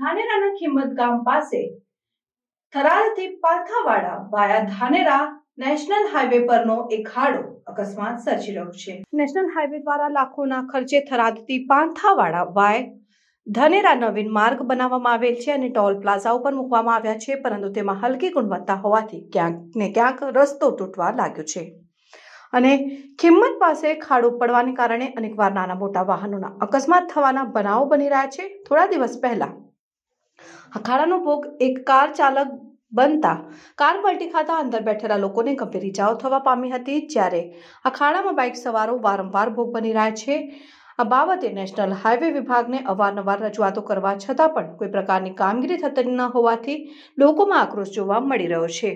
ધાનેરાના કિંમત ગામ પાસે થરાદથી Palkhavada via Dhanera national highway પરનો એક ખાડો અકસ્માત સર્જી રહ્યો છે નેશનલ હાઈવે દ્વારા લાખોના ખર્ચે થરાદથી પાંથાવાડા વાય ધનેરા નવીન માર્ગ બનાવવામાં આવેલ છે અને ટોલ પ્લાઝા ઉપર મૂકવામાં આવ્યા છે પરંતુ તેમાં હલકી ગુણવત્તા હોવાથી ક્યાંક ને ક્યાંક રસ્તો તૂટવા લાગ્યો છે અને ખિંમત પાસે ખાડો પડવાને કારણે અનેકવાર નાના મોટા વાહનોના અકસ્માત થવાના બનાવો બની રહ્યા છે થોડા દિવસ પહેલા અખાડાનો ભોગ એક કાર ચાલક બનતા કાર પલટી ખાતા અંદર બેઠેલા લોકોને ગંભીર ઇજાઓ થવા પામી હતી જ્યારે અખાડામાં બાઇક સવારો વારંવાર ભોગ બની રહ્યા છે આ બાબતે નેશનલ હાઇવે વિભાગને અવારનવાર રજૂઆતો કરવા છતાં પણ કોઈ પ્રકારની કામગીરી થતી ન હોવાથી લોકોમાં આક્રોશ જોવા મળી રહ્યો છે